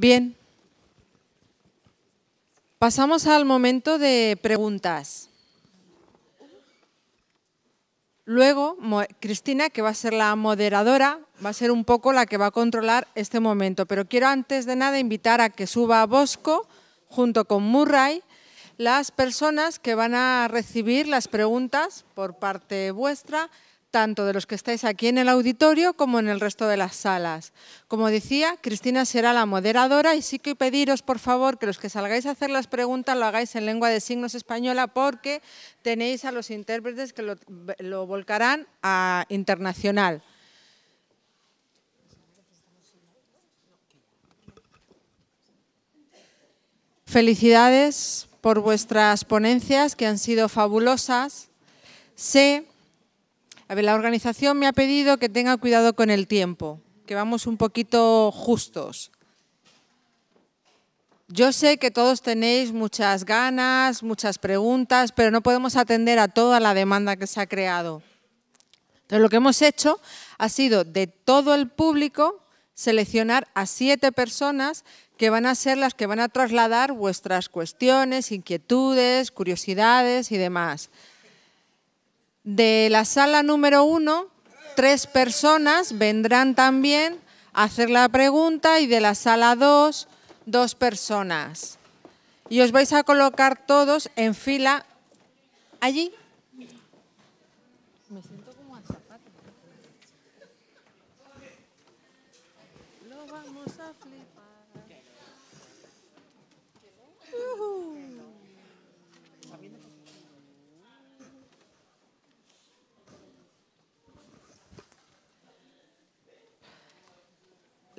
Bien, pasamos al momento de preguntas. Luego, Cristina, que va a ser la moderadora, va a ser un poco la que va a controlar este momento. Pero quiero antes de nada invitar a que suba a Bosco, junto con Murray, las personas que van a recibir las preguntas por parte vuestra tanto de los que estáis aquí en el auditorio como en el resto de las salas. Como decía, Cristina será la moderadora y sí que pediros, por favor, que los que salgáis a hacer las preguntas lo hagáis en lengua de signos española porque tenéis a los intérpretes que lo, volcarán a internacional. Felicidades por vuestras ponencias que han sido fabulosas. Sé la organización me ha pedido que tenga cuidado con el tiempo, que vamos un poquito justos. Yo sé que todos tenéis muchas ganas, muchas preguntas, pero no podemos atender a toda la demanda que se ha creado. Entonces, lo que hemos hecho ha sido de todo el público seleccionar a siete personas que van a ser las que van a trasladar vuestras cuestiones, inquietudes, curiosidades y demás. De la sala número uno, tres personas vendrán también a hacer la pregunta y de la sala dos, dos personas. Y os vais a colocar todos en fila allí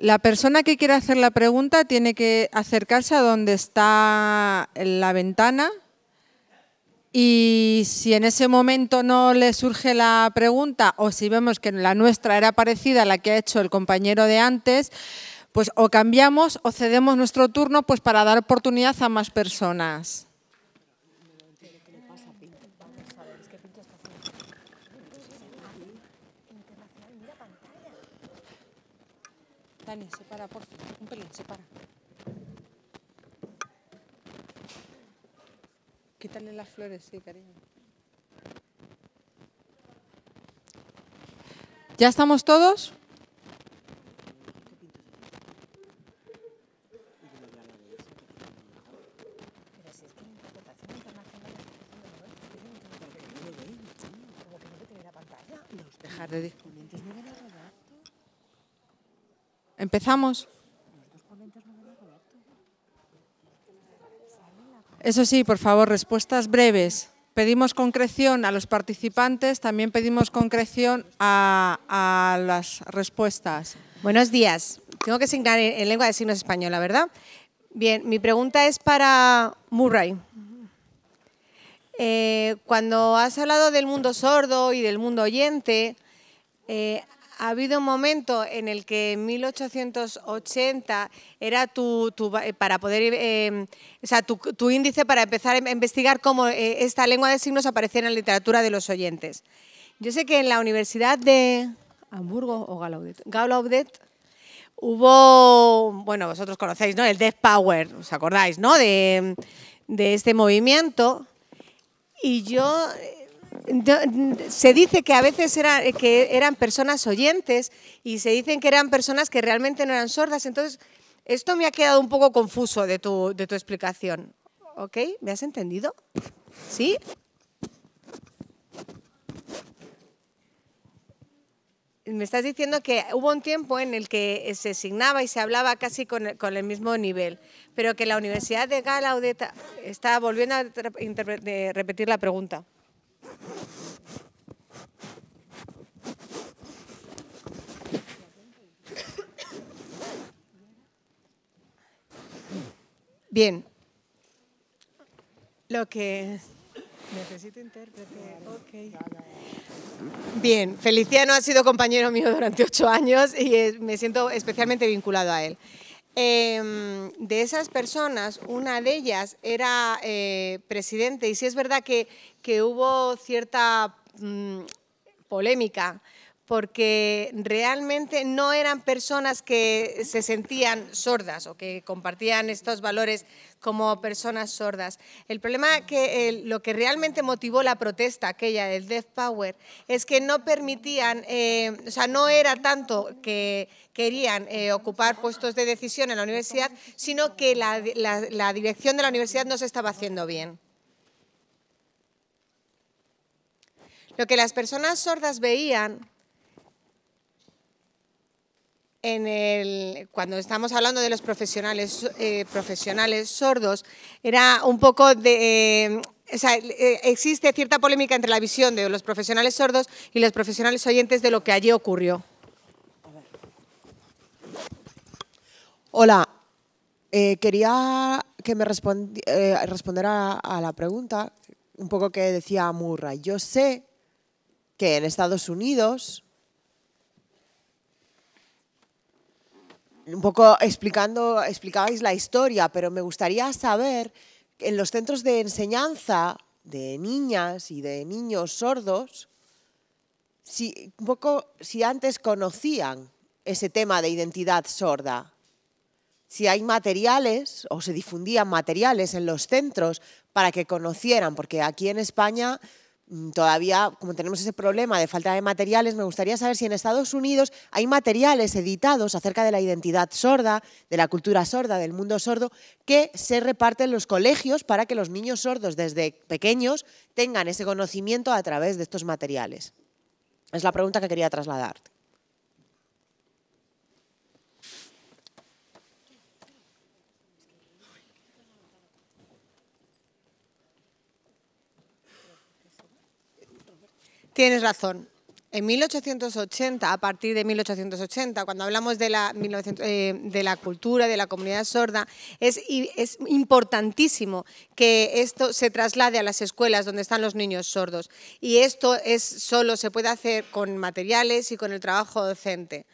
La persona que quiera hacer la pregunta tiene que acercarse a donde está la ventana y si en ese momento no le surge la pregunta o si vemos que la nuestra era parecida a la que ha hecho el compañero de antes, pues o cambiamos o cedemos nuestro turno pues para dar oportunidad a más personas. Dani, separa, por favor. Un pelín, para. Quítale las flores, sí, cariño. ¿Ya estamos todos? Empezamos. Eso sí, por favor, respuestas breves. Pedimos concreción a los participantes, también pedimos concreción a, las respuestas. Buenos días. Tengo que signar en, lengua de signos española, ¿verdad? Bien, mi pregunta es para Murray. Eh, cuando has hablado del mundo sordo y del mundo oyente, eh, ha habido un momento en el que en 1880 era tu, eh, para poder, eh, em, tu, índice para empezar a investigar cómo eh, esta lengua de signos aparecía en la literatura de los oyentes. Yo sé que en la Universidad de Hamburgo o Gallaudet, hubo, bueno, vosotros conocéis, ¿no? El Death Power, ¿os acordáis, no? De, de este movimiento. Y yo se dice que a veces eh, eran personas oyentes y se dicen que eran personas que realmente no eran sordas. Entonces, esto me ha quedado un poco confuso de tu, explicación. ¿Ok? ¿Me has entendido? ¿Sí? Me estás diciendo que hubo un tiempo en el que eh, se asignaba y se hablaba casi con el, mismo nivel, pero que la Universidad de Galaudeta está volviendo a repetir la pregunta. Bien. Lo que. Necesito intérprete. Bien, Feliciano ha sido compañero mío durante ocho años y me siento especialmente vinculado a él. Em, de esas personas, una de ellas era eh, presidente y sí es verdad que, que hubo cierta mm, polémica porque realmente no eran personas que se sentían sordas o que compartían estos valores como personas sordas. El problema que lo que realmente motivó la protesta aquella del Deaf Power es que no permitían, eh, o sea, no era tanto que querían eh, ocupar puestos de decisión en la universidad, sino que la dirección de la universidad no se estaba haciendo bien. Lo que las personas sordas veían en el, cuando estamos hablando de los profesionales, eh, profesionales sordos, era un poco de... Eh, eh, existe cierta polémica entre la visión de los profesionales sordos y los profesionales oyentes de lo que allí ocurrió. Hola, quería que me respondiera a la pregunta un poco que decía Murra. Yo sé que en Estados Unidos un poco explicando, explicabais la historia, pero me gustaría saber, en los centros de enseñanza de niñas y de niños sordos, si, un poco, si antes conocían ese tema de identidad sorda, si hay materiales o se difundían materiales en los centros para que conocieran, porque aquí en España Mm, todavía, como tenemos ese problema de falta de materiales, me gustaría saber si en Estados Unidos hay materiales editados acerca de la identidad sorda, de la cultura sorda, del mundo sordo, que se reparten en los colegios para que los niños sordos desde pequeños tengan ese conocimiento a través de estos materiales. Es la pregunta que quería trasladarte. Tienes razón. En 1880, a partir de 1880, cuando hablamos eh, de la, cultura, de la comunidad sorda, es, es, importantísimo que esto se traslade a las escuelas donde están los niños sordos. Y esto es, solo se puede hacer con materiales y con el trabajo docente.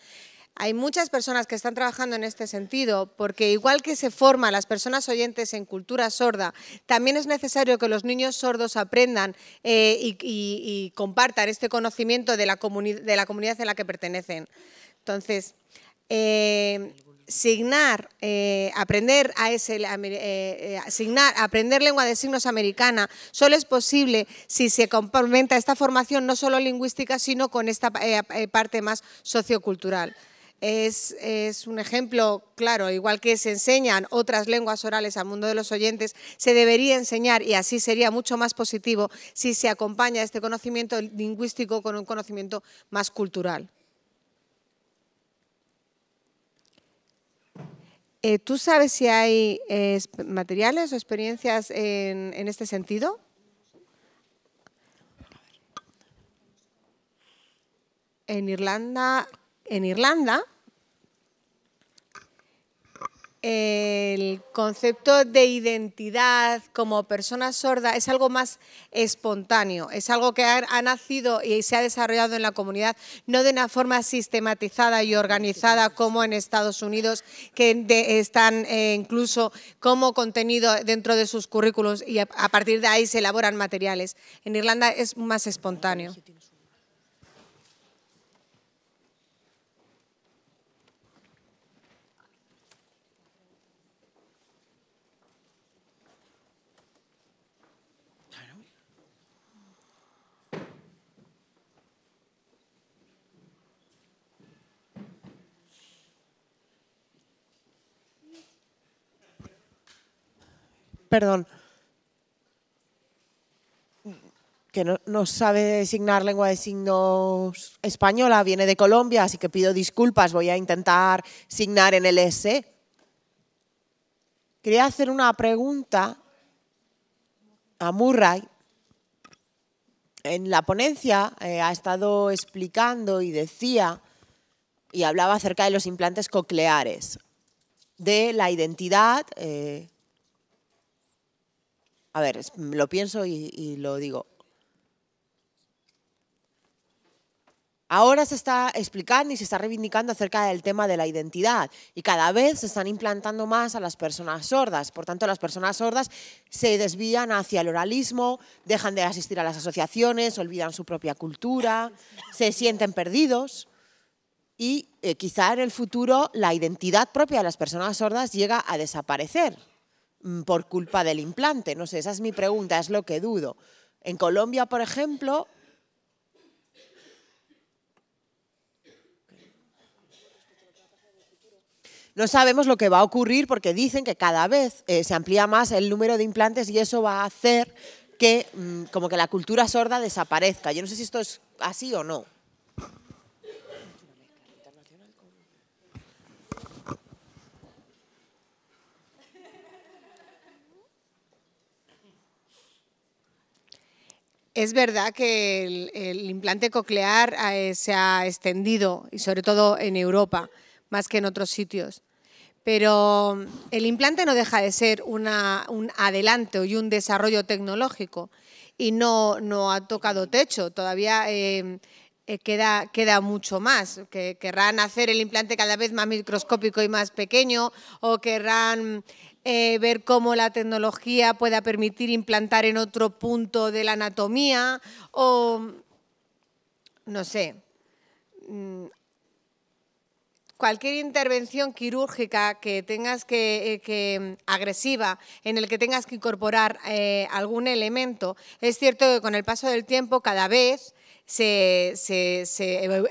Hay muchas personas que están trabajando en este sentido, porque igual que se forman las personas oyentes en cultura sorda, también es necesario que los niños sordos aprendan eh, y, compartan este conocimiento de la, comunidad en la que pertenecen. Entonces, eh, signar, eh, aprender a aprender lengua de signos americana solo es posible si se complementa esta formación no solo lingüística, sino con esta parte más sociocultural. Es, un ejemplo claro, igual que se enseñan otras lenguas orales al mundo de los oyentes, se debería enseñar, y así sería mucho más positivo, si se acompaña este conocimiento lingüístico con un conocimiento más cultural. Eh, ¿Tú sabes si hay eh, materiales o experiencias en este sentido? En Irlanda en Irlanda, el concepto de identidad como persona sorda es algo más espontáneo, es algo que ha, nacido y se ha desarrollado en la comunidad, no de una forma sistematizada y organizada como en Estados Unidos, que están eh, incluso como contenido dentro de sus currículos y a partir de ahí se elaboran materiales. En Irlanda es más espontáneo. perdón, que no, sabe designar lengua de signos española, viene de Colombia, así que pido disculpas, voy a intentar signar en el S. Quería hacer una pregunta a Murray. En la ponencia eh, ha estado explicando y decía, y hablaba acerca de los implantes cocleares, de la identidad eh, a ver, lo pienso y, lo digo. Ahora se está explicando y se está reivindicando acerca del tema de la identidad y cada vez se están implantando más a las personas sordas. Por tanto, las personas sordas se desvían hacia el oralismo, dejan de asistir a las asociaciones, olvidan su propia cultura, se sienten perdidos y eh, quizá en el futuro la identidad propia de las personas sordas llega a desaparecer. Mm, por culpa del implante? No sé, esa es mi pregunta, es lo que dudo. En Colombia, por ejemplo... No sabemos lo que va a ocurrir porque dicen que cada vez eh, se amplía más el número de implantes y eso va a hacer que mm, como que la cultura sorda desaparezca. Yo no sé si esto es así o no. Es verdad que el, implante coclear eh, se ha extendido, y sobre todo en Europa, más que en otros sitios. Pero mm, el implante no deja de ser un adelanto y un desarrollo tecnológico y no, ha tocado techo. Todavía eh, eh, queda, queda mucho más. querrán hacer el implante cada vez más microscópico y más pequeño o querrán eh, ver cómo la tecnología pueda permitir implantar en otro punto de la anatomía o, no sé, mm, cualquier intervención quirúrgica que tengas que, eh, mm, agresiva, en el que tengas que incorporar eh, algún elemento, es cierto que con el paso del tiempo cada vez se,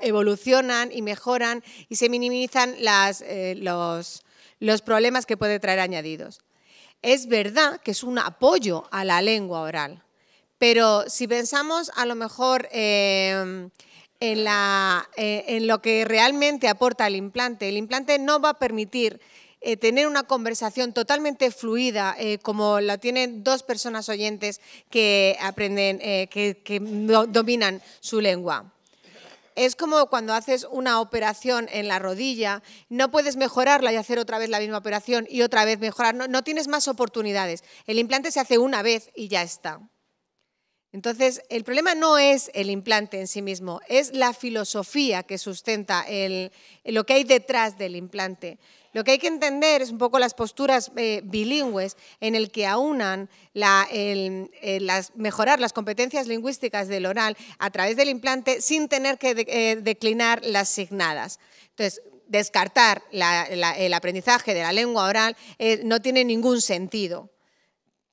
evolucionan y mejoran y se minimizan las, los, los problemas que puede traer añadidos. Es verdad que es un apoyo a la lengua oral, pero si pensamos a lo mejor em, eh, en, lo que realmente aporta el implante, el implante no va a permitir eh, tener una conversación totalmente fluida eh, como la tienen dos personas oyentes que aprenden, que dominan su lengua. Es como cuando haces una operación en la rodilla, no puedes mejorarla y hacer otra vez la misma operación y otra vez mejorar, no, tienes más oportunidades. El implante se hace una vez y ya está. Entonces, el problema no es el implante en sí mismo, es la filosofía que sustenta lo que hay detrás del implante. Lo que hay que entender es un poco las posturas eh, bilingües en el que aunan eh, mejorar las competencias lingüísticas del oral a través del implante sin tener que eh, declinar las signadas. Entonces, descartar el aprendizaje de la lengua oral no tiene ningún sentido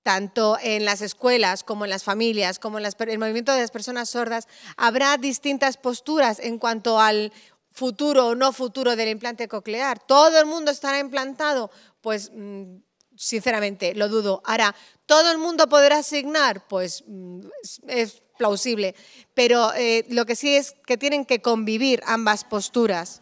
tanto en las escuelas como en las familias, como en el movimiento de las personas sordas, habrá distintas posturas en cuanto al futuro o no futuro del implante coclear. ¿Todo el mundo estará implantado? Pues mm, sinceramente lo dudo. Ahora, ¿todo el mundo podrá asignar? Pues mm, es plausible. Pero eh, lo que sí es que tienen que convivir ambas posturas.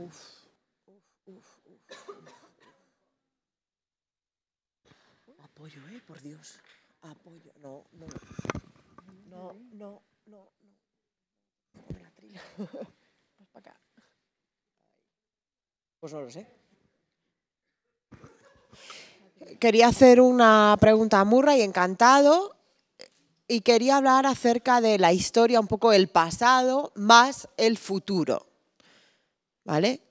Uf, uf, uf, uf, Apoyo, ¿eh? Por Dios. Apoyo. No, no. No, no, no, no. la trilla. Vas para acá. Pues no lo sé. Quería hacer una pregunta a y encantado y quería hablar acerca de la historia, un poco el pasado más el futuro. ¿vale?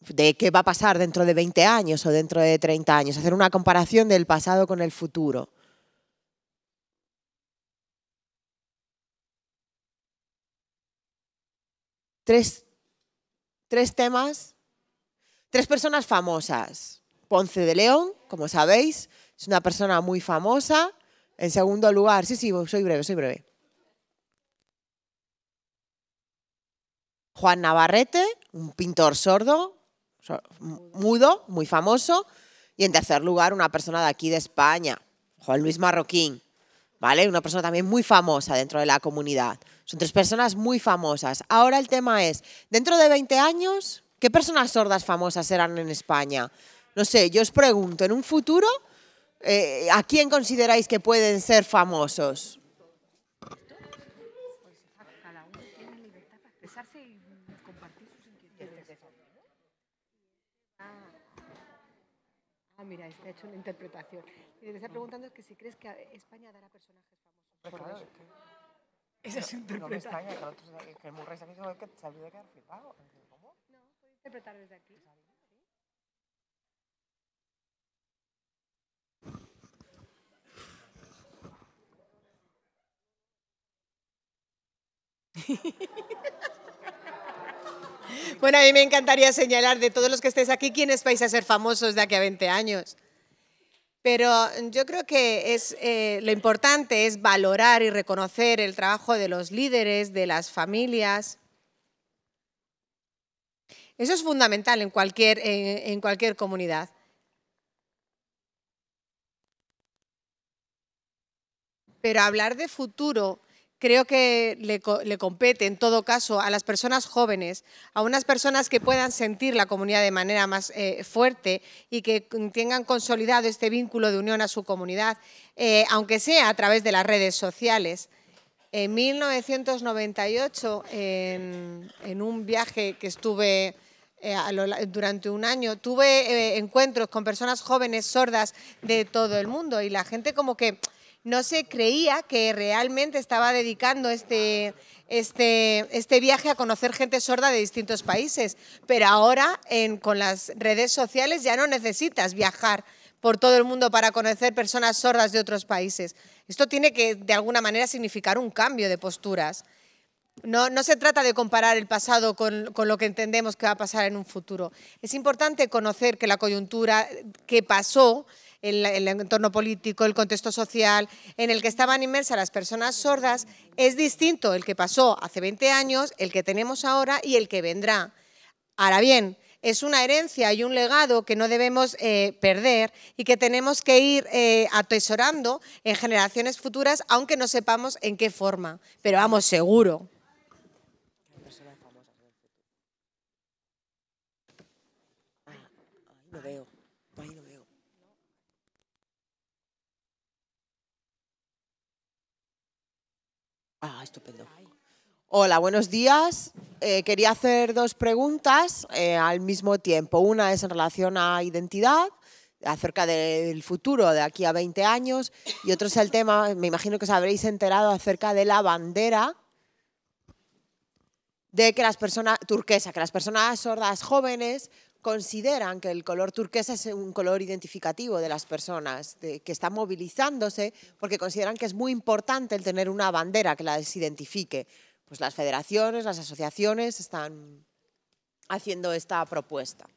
De qué va a pasar dentro de 20 años o dentro de 30 años, hacer una comparación del pasado con el futuro. Tres, temas, tres personas famosas. Ponce de León, como sabéis, es una persona muy famosa. En segundo lugar, sí, sí, soy breve, soy breve. Juan Navarrete, un pintor sordo, mudo, muy famoso. Y en tercer lugar, una persona de aquí de España, Juan Luis Marroquín, ¿vale? Una persona también muy famosa dentro de la comunidad. Son tres personas muy famosas. Ahora el tema es, dentro de 20 años, ¿qué personas sordas famosas serán en España? No sé, yo os pregunto, en un futuro, eh, ¿a quién consideráis que pueden ser famosos? mira, ha hecho una interpretación. Y te está mm. preguntando es que si crees que España dará personajes famosos. Pues Esa es interpretación. No me extraña que, otros, que el Murray se ha que se había quedar flipado. ¿Cómo? No, puede interpretar desde aquí. Pues Bueno, a mí me encantaría señalar de todos los que estéis aquí quiénes vais a ser famosos de aquí a 20 años. Pero yo creo que es, eh, lo importante es valorar y reconocer el trabajo de los líderes, de las familias. Eso es fundamental en cualquier, en cualquier comunidad. Pero hablar de futuro creo que le, compete en todo caso a las personas jóvenes, a unas personas que puedan sentir la comunidad de manera más eh, fuerte y que tengan consolidado este vínculo de unión a su comunidad, eh, aunque sea a través de las redes sociales. En 1998, en, un viaje que estuve eh, durante un año, tuve encuentros con personas jóvenes sordas de todo el mundo y la gente como que no se creía que realmente estaba dedicando este, este, este viaje a conocer gente sorda de distintos países, pero ahora con las redes sociales ya no necesitas viajar por todo el mundo para conocer personas sordas de otros países. Esto tiene que, de alguna manera, significar un cambio de posturas. No, se trata de comparar el pasado con, con, lo que entendemos que va a pasar en un futuro. Es importante conocer que la coyuntura que pasó el, entorno político, el contexto social en el que estaban inmersas las personas sordas, es distinto el que pasó hace 20 años, el que tenemos ahora y el que vendrá. Ahora bien, es una herencia y un legado que no debemos eh, perder y que tenemos que ir eh, atesorando en generaciones futuras, aunque no sepamos en qué forma, pero vamos, seguro. Ah, estupendo. Hola, buenos días. Eh, quería hacer dos preguntas eh, al mismo tiempo. Una es en relación a identidad, acerca del futuro de aquí a 20 años, y otro es el tema, me imagino que os habréis enterado acerca de la bandera de que las personas turquesa, que las personas sordas jóvenes consideran que el color turquesa es un color identificativo de las personas, que está movilizándose porque consideran que es muy importante el tener una bandera que las identifique. Pues las federaciones, las asociaciones están haciendo esta propuesta.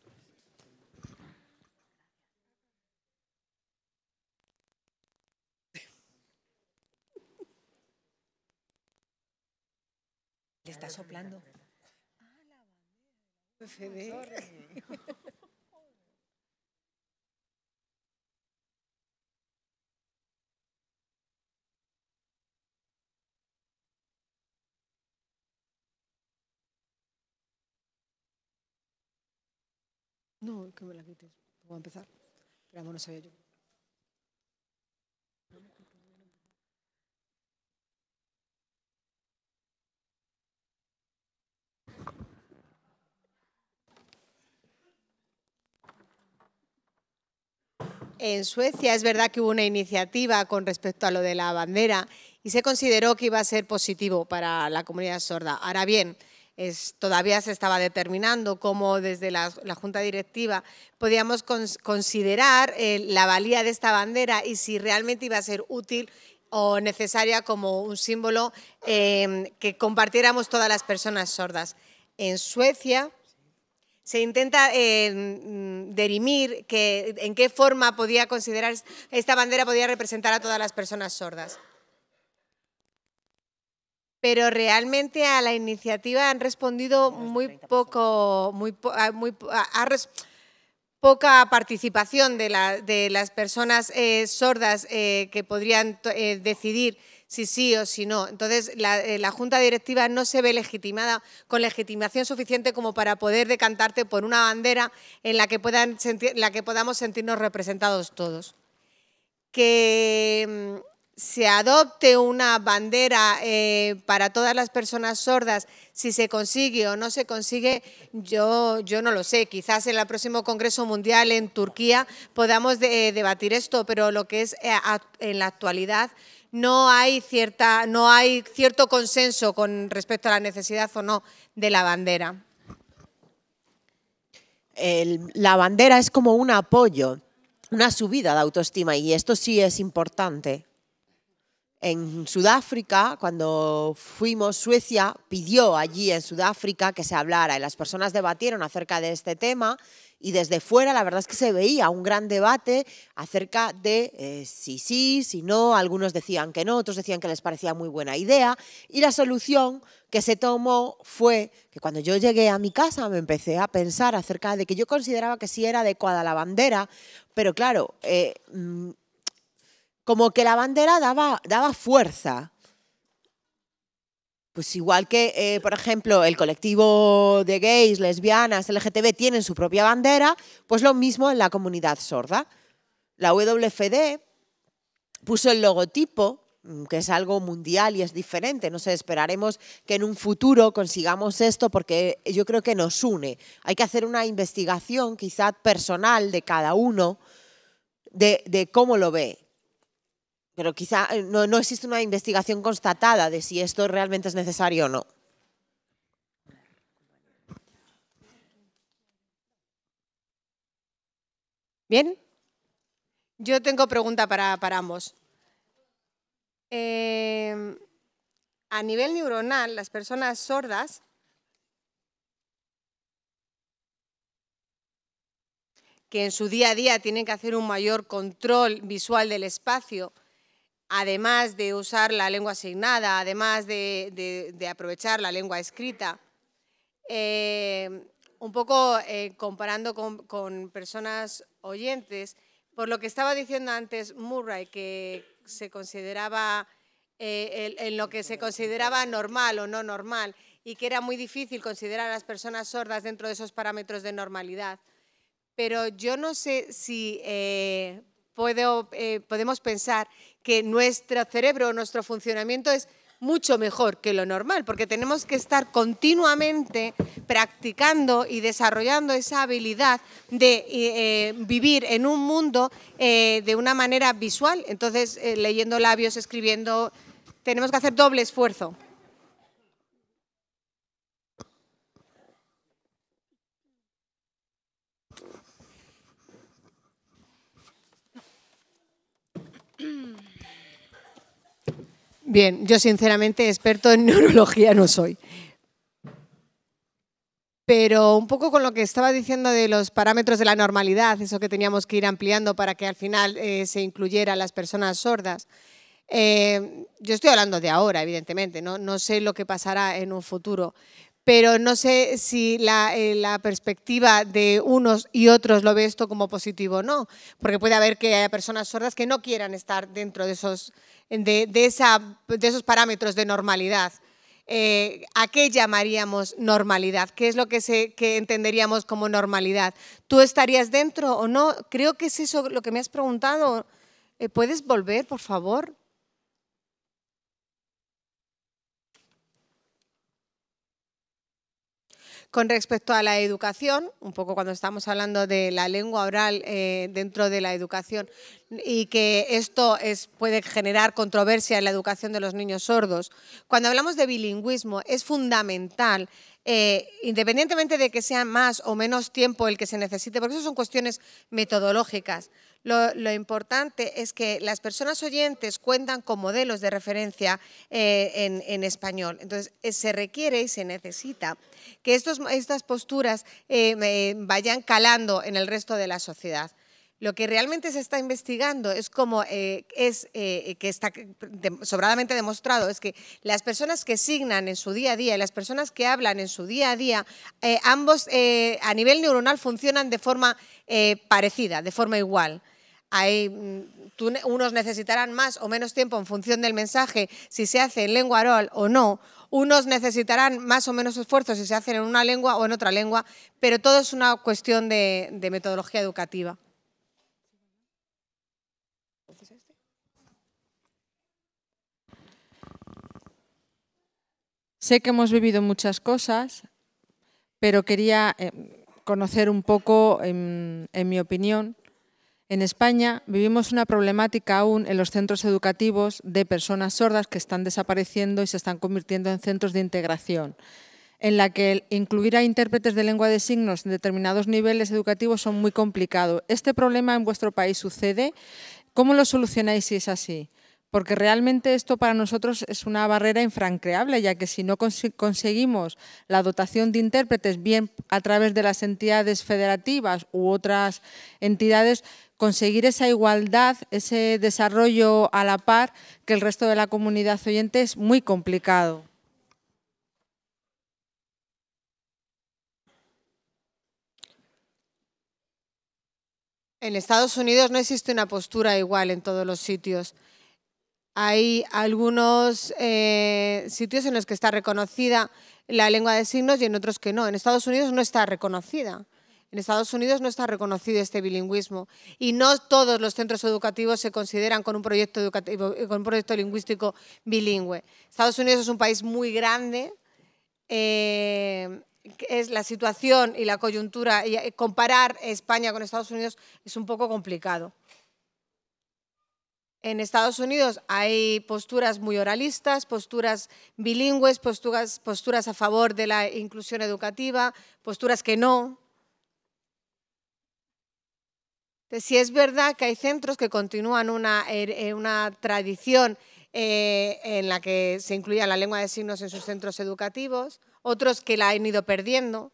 Le está soplando. No, que me la quites. Voy a empezar. Pero no sabía yo. en Suecia es verdad que hubo una iniciativa con respecto a lo de la bandera y se consideró que iba a ser positivo para la comunidad sorda. Ahora bien, todavía se estaba determinando cómo desde la, Junta Directiva podíamos considerar eh, la valía de esta bandera y si realmente iba a ser útil o necesaria como un símbolo eh, que compartiéramos todas las personas sordas. En Suecia se intenta eh, mm, derimir que, en qué forma podía considerar esta bandera podía representar a todas las personas sordas. Pero realmente a la iniciativa han respondido muy poco, muy, ah, ah, poca participación de, las personas eh, sordas eh, que podrían decidir si sí o si no. Entonces, eh, la, Junta Directiva no se ve legitimada con legitimación suficiente como para poder decantarte por una bandera en la que, puedan la que podamos sentirnos representados todos. Que mm, se adopte una bandera eh, para todas las personas sordas, si se consigue o no se consigue, yo, yo no lo sé. Quizás en el próximo Congreso Mundial en Turquía podamos eh, debatir esto, pero lo que es en la actualidad no hay, cierta, no hay cierto consenso con respecto a la necesidad o no de la bandera. la bandera es como un apoyo, una subida de autoestima y esto sí es importante. En Sudáfrica, cuando fuimos, Suecia pidió allí en Sudáfrica que se hablara y las personas debatieron acerca de este tema y desde fuera la verdad es que se veía un gran debate acerca de eh, si sí, si no, algunos decían que no, otros decían que les parecía muy buena idea y la solución que se tomó fue que cuando yo llegué a mi casa me empecé a pensar acerca de que yo consideraba que sí era adecuada la bandera, pero claro, eh, mm, como que la bandera daba, daba fuerza pues igual que, eh, por ejemplo, el colectivo de gays, lesbianas, LGTB tienen su propia bandera, pues lo mismo en la comunidad sorda. La WFD puso el logotipo mm, que es algo mundial y es diferente. No sé, esperaremos que en un futuro consigamos esto porque yo creo que nos une. Hay que hacer una investigación quizá personal de cada uno de cómo lo ve. Pero quizá eh, no, existe una investigación constatada de si esto realmente es necesario o no. ¿Bien? Yo tengo pregunta para, ambos. Em, a nivel neuronal, las personas sordas que en su día a día tienen que hacer un mayor control visual del espacio, además de usar la lengua asignada, además de, aprovechar la lengua escrita, eh, un poco eh, comparando con, personas oyentes, por lo que estaba diciendo antes Murray, que se consideraba, eh, en lo que se consideraba normal o no normal, y que era muy difícil considerar a las personas sordas dentro de esos parámetros de normalidad. Pero yo no sé si puedo, eh, podemos pensar que nuestro cerebro, nuestro funcionamiento es mucho mejor que lo normal, porque tenemos que estar continuamente practicando y desarrollando esa habilidad de eh, eh, vivir en un mundo de una manera visual. Entonces, leyendo labios, escribiendo, tenemos que hacer doble esfuerzo. Bien, yo sinceramente experto en neurología no soy. Pero un poco con lo que estaba diciendo de los parámetros de la normalidad, eso que teníamos que ir ampliando para que al final eh, se incluyera las personas sordas. Eh, yo estoy hablando de ahora, evidentemente, ¿no? no sé lo que pasará en un futuro, pero no sé si eh, la, perspectiva de unos y otros lo ve esto como positivo o no, porque puede haber que haya personas sordas que no quieran estar dentro de esos, de, esos parámetros de normalidad. Eh, ¿A qué llamaríamos normalidad? ¿Qué es lo que, que entenderíamos como normalidad? ¿Tú estarías dentro o no? Creo que es eso lo que me has preguntado. Eh, ¿Puedes volver, por favor? Con respecto a la educación, un poco cuando estamos hablando de la lengua oral eh, dentro de la educación y que esto puede generar controversia en la educación de los niños sordos, cuando hablamos de bilingüismo es fundamental eh, independientemente de que sea más o menos tiempo el que se necesite, porque eso son cuestiones metodológicas. Lo, importante es que las personas oyentes cuentan con modelos de referencia eh, en, español. Entonces, eh, se requiere y se necesita que estas posturas eh, vayan calando en el resto de la sociedad. Lo que realmente se está investigando es cómo es que está sobradamente demostrado es que las personas que signan en su día a día y las personas que hablan en su día a día, ambos a nivel neuronal funcionan de forma parecida, de forma igual. Mm, unos necesitarán más o menos tiempo en función del mensaje, si se hace en lengua oral o no. Unos necesitarán más o menos esfuerzo si se hacen en una lengua o en otra lengua, pero todo es una cuestión de, metodología educativa. Sé que hemos vivido muchas cosas, pero quería eh, conocer un poco, em, en mi opinión, en España vivimos una problemática aún en los centros educativos de personas sordas que están desapareciendo y se están convirtiendo en centros de integración, en la que incluir a intérpretes de lengua de signos en determinados niveles educativos son muy complicado. ¿Este problema en vuestro país sucede? ¿Cómo lo solucionáis si es así? porque realmente esto para nosotros es una barrera infranqueable, ya que si no conseguimos la dotación de intérpretes, bien a través de las entidades federativas u otras entidades, conseguir esa igualdad, ese desarrollo a la par que el resto de la comunidad oyente es muy complicado. En Estados Unidos no existe una postura igual en todos los sitios. Hay algunos eh, sitios en los que está reconocida la lengua de signos y en otros que no. En Estados Unidos no está reconocida. En Estados Unidos no está reconocido este bilingüismo y no todos los centros educativos se consideran con un proyecto, eh, con proyecto lingüístico bilingüe. Estados Unidos es un país muy grande. Eh, es la situación y la coyuntura, y eh, comparar España con Estados Unidos es un poco complicado. En Estados Unidos hay posturas muy oralistas, posturas bilingües, posturas a favor de la inclusión educativa, posturas que no, si es verdad que hay centros que continúan una, er, eh, tradición eh, en la que se incluía la lengua de signos en sus centros educativos, otros que la han ido perdiendo.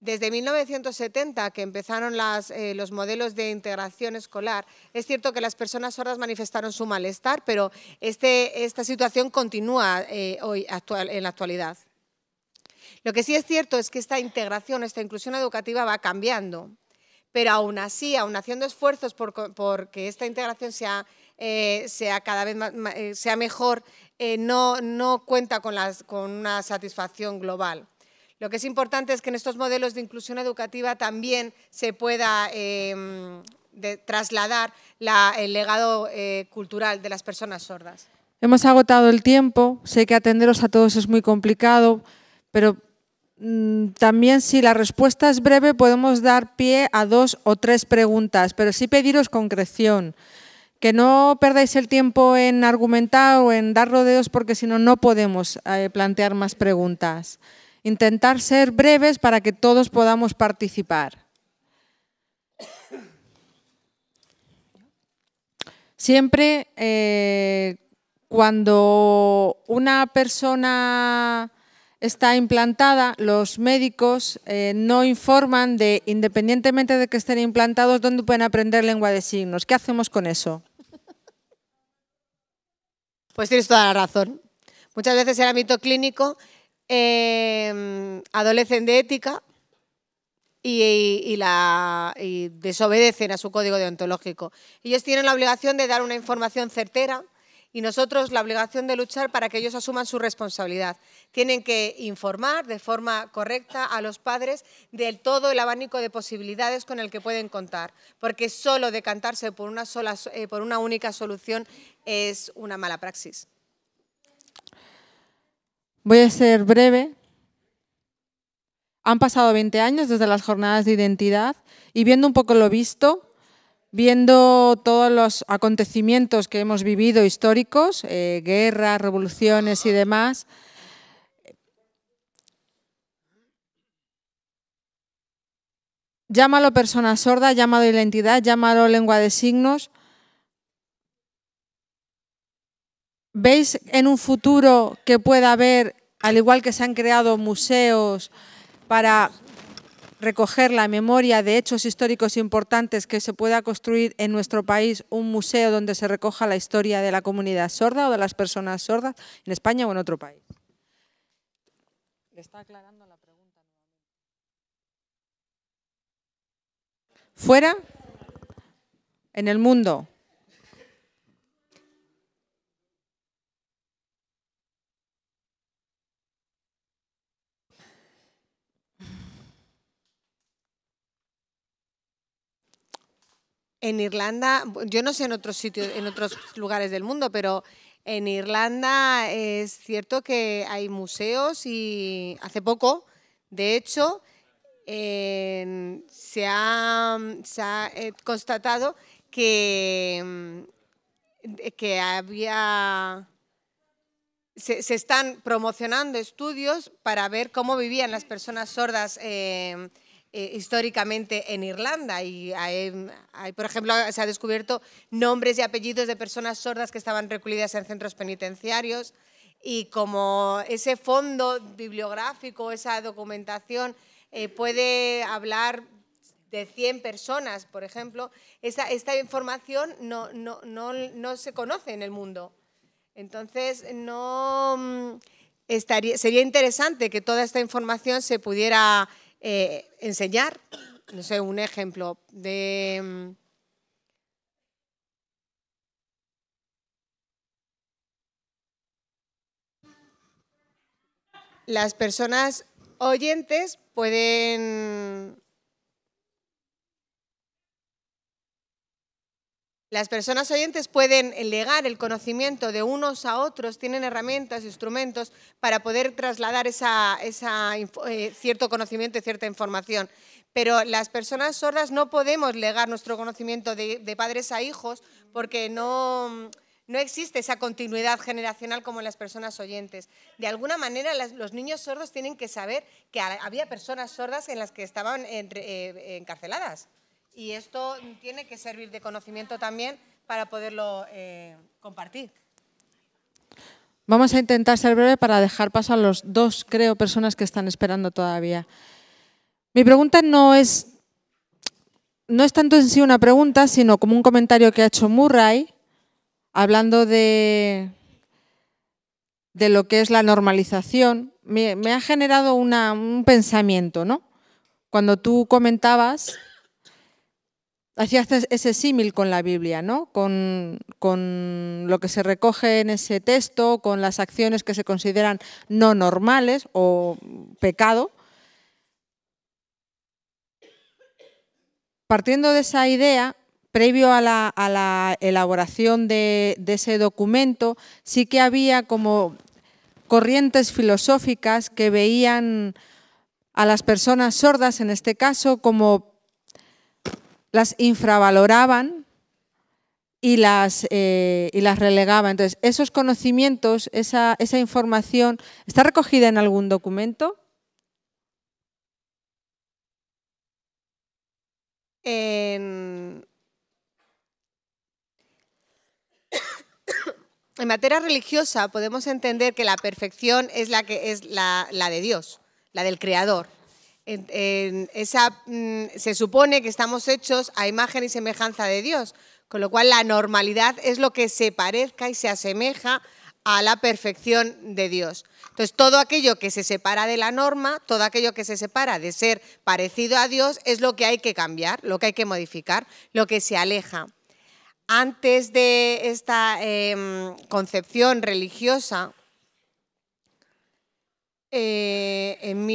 Desde 1970, que empezaron eh, los modelos de integración escolar, es cierto que las personas sordas manifestaron su malestar, pero este, esta situación continúa hoy en la actualidad. Lo que sí es cierto es que esta integración, esta inclusión educativa va cambiando pero aún así, aún haciendo esfuerzos por, que esta integración sea, eh, sea cada vez eh, sea mejor, eh, no, no cuenta con, las, con una satisfacción global. Lo que es importante es que en estos modelos de inclusión educativa también se pueda em, trasladar el legado cultural de las personas sordas. Hemos agotado el tiempo, sé que atenderos a todos es muy complicado, pero Mm, también si la respuesta es breve podemos dar pie a dos o tres preguntas, pero sí pediros concreción, que no perdáis el tiempo en argumentar o en dar rodeos porque si no, no podemos eh, plantear más preguntas. Intentar ser breves para que todos podamos participar. Siempre eh, cuando una persona está implantada, los médicos eh, no informan de, independientemente de que estén implantados, dónde pueden aprender lengua de signos. ¿Qué hacemos con eso? Pues tienes toda la razón. Muchas veces el ámbito clínico em, adolecen de ética y desobedecen a su código deontológico. Ellos tienen la obligación de dar una información certera, y nosotros la obligación de luchar para que ellos asuman su responsabilidad. Tienen que informar de forma correcta a los padres del todo el abanico de posibilidades con el que pueden contar, porque solo decantarse por una, sola, eh, por una única solución es una mala praxis. Voy a ser breve. Han pasado 20 años desde las jornadas de identidad y viendo un poco lo visto, viendo todos los acontecimientos que hemos vivido históricos, eh, guerras, revoluciones y demás, llámalo persona sorda, llámalo identidad, llámalo lengua de signos. ¿Veis en un futuro que pueda haber, al igual que se han creado museos para recoger la memoria de hechos históricos importantes que se pueda construir en nuestro país un museo donde se recoja la historia de la comunidad sorda o de las personas sordas en España o en otro país. Le está aclarando la pregunta. ¿Fuera? En el mundo. en Irlanda, yo no sé en otros sitios, en otros lugares del mundo, pero en Irlanda es cierto que hay museos y hace poco, de hecho, se ha, eh, constatado que, mm, que había... Se, están promocionando estudios para ver cómo vivían las personas sordas eh, eh, históricamente en Irlanda. Y por ejemplo, se ha descubierto nombres y apellidos de personas sordas que estaban recluidas en centros penitenciarios. Y como ese fondo bibliográfico, esa documentación, eh, puede hablar de 100 personas, por ejemplo, esta, información no, no, se conoce en el mundo. Entonces, no mm, estaría, sería interesante que toda esta información se pudiera eh, enseñar, no sé, un ejemplo de... Mm, las personas oyentes pueden Las personas oyentes pueden eh, legar el conocimiento de unos a otros, tienen herramientas, instrumentos para poder trasladar esa, eh, cierto conocimiento y cierta información. Pero las personas sordas no podemos legar nuestro conocimiento de, padres a hijos porque no, no existe esa continuidad generacional como en las personas oyentes. De alguna manera, los niños sordos tienen que saber que había personas sordas en las que estaban eh, encarceladas y esto tiene que servir de conocimiento también para poderlo eh, compartir. Vamos a intentar ser breve para dejar paso a los dos, creo, personas que están esperando todavía. Mi pregunta no es, no es tanto en sí una pregunta, sino como un comentario que ha hecho Murray, hablando de, de lo que es la normalización. Me, ha generado un pensamiento, ¿no? Cuando tú comentabas hacía ese símil con la Biblia, ¿no? Con, lo que se recoge en ese texto, con las acciones que se consideran no normales o pecado. Partiendo de esa idea, previo a la, elaboración de, de ese documento, sí que había como corrientes filosóficas que veían a las personas sordas, en este caso, como las infravaloraban y las, eh, y las relegaban. Entonces, esos conocimientos, esa, información, ¿está recogida en algún documento? En, materia religiosa podemos entender que la perfección es la, que es la de Dios, la del Creador. Mm, se supone que estamos hechos a imagen y semejanza de Dios, con lo cual la normalidad es lo que se parezca y se asemeja a la perfección de Dios. Entonces, todo aquello que se separa de la norma, todo aquello que se separa de ser parecido a Dios, es lo que hay que cambiar, lo que hay que modificar, lo que se aleja. Antes de esta em, concepción religiosa, eh, en,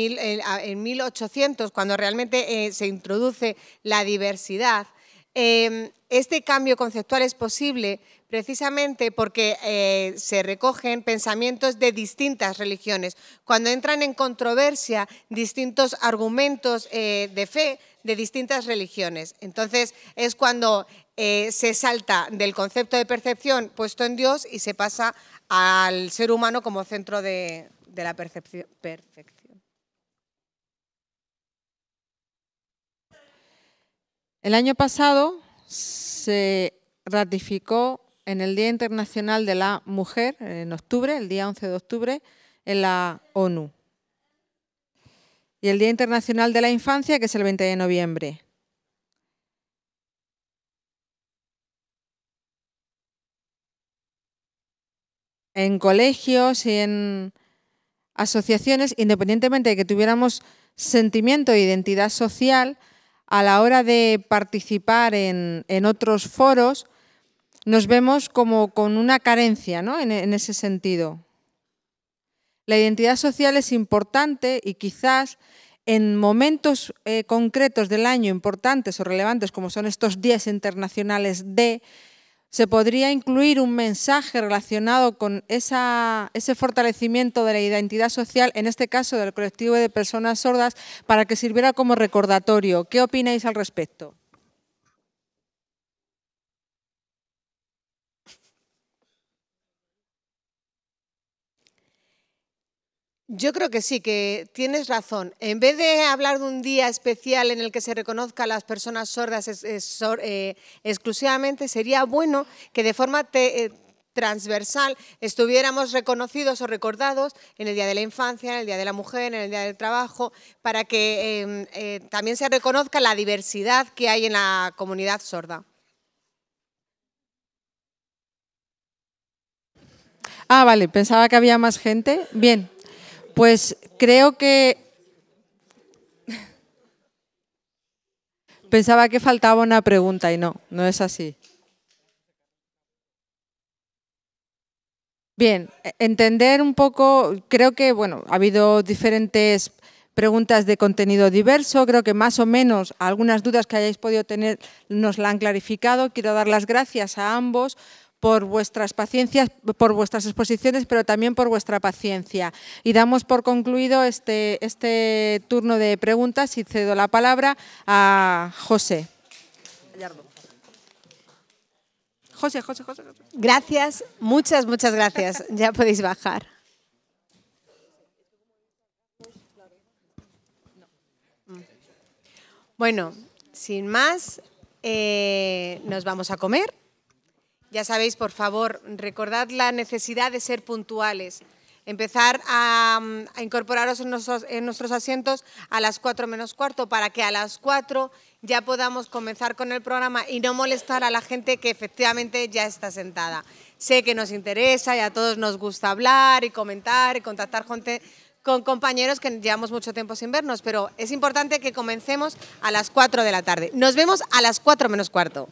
1800, cuando realmente eh, se introduce la diversidad, em, este cambio conceptual es posible precisamente porque eh, se recogen pensamientos de distintas religiones. Cuando entran en controversia distintos argumentos de fe de distintas religiones. Entonces es cuando se salta del concepto de percepción puesto en Dios y se pasa al ser humano como centro de, de la perfección. El año pasado se ratificó en el Día Internacional de la Mujer, en octubre, el día 11 de octubre, en la ONU. Y el Día Internacional de la Infancia, que es el 20 de noviembre. En colegios y en asociaciones, independientemente de que tuviéramos sentimiento de identidad social, a la hora de participar en, otros foros, nos vemos como con una carencia en, ese sentido. La identidad social es importante y quizás en momentos eh, concretos del año importantes o relevantes, como son estos días internacionales de, se podría incluir un mensaje relacionado con ese fortalecimiento de la identidad social, en este caso del colectivo de personas sordas, para que sirviera como recordatorio. ¿Qué opináis al respecto? Yo creo que sí, que tienes razón. En vez de hablar de un día especial en el que se reconozca a las personas sordas eh, exclusivamente, sería bueno que de forma eh, transversal estuviéramos reconocidos o recordados en el Día de la Infancia, en el Día de la Mujer, en el Día del Trabajo, para que em, eh, también se reconozca la diversidad que hay en la comunidad sorda. Ah, vale, pensaba que había más gente. Bien. Pues creo que Pensaba que faltaba una pregunta y no, no es así. Bien, e-, entender un poco, creo que bueno, ha habido diferentes preguntas de contenido diverso, creo que más o menos algunas dudas que hayáis podido tener nos la han clarificado. Quiero dar las gracias a ambos por vuestras paciencias, por vuestras exposiciones, pero también por vuestra paciencia. Y damos por concluido este, este turno de preguntas y cedo la palabra a José. José, José, José. Gracias, muchas, muchas gracias. ya podéis bajar. Bueno, sin más, eh, nos vamos a comer. Ya sabéis, por favor, recordad la necesidad de ser puntuales. Empezar a, mm, incorporaros en nuestros, asientos a las cuatro menos cuarto para que a las cuatro ya podamos comenzar con el programa y no molestar a la gente que efectivamente ya está sentada. Sé que nos interesa y a todos nos gusta hablar y comentar y contactar con compañeros que llevamos mucho tiempo sin vernos, pero es importante que comencemos a las 4 de la tarde. Nos vemos a las cuatro menos cuarto.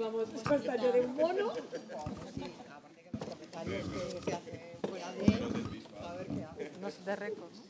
vamos, consta yo de un mono. Aparte que los comentarios que se hacen fuera de... A ver qué hace. No es de récord,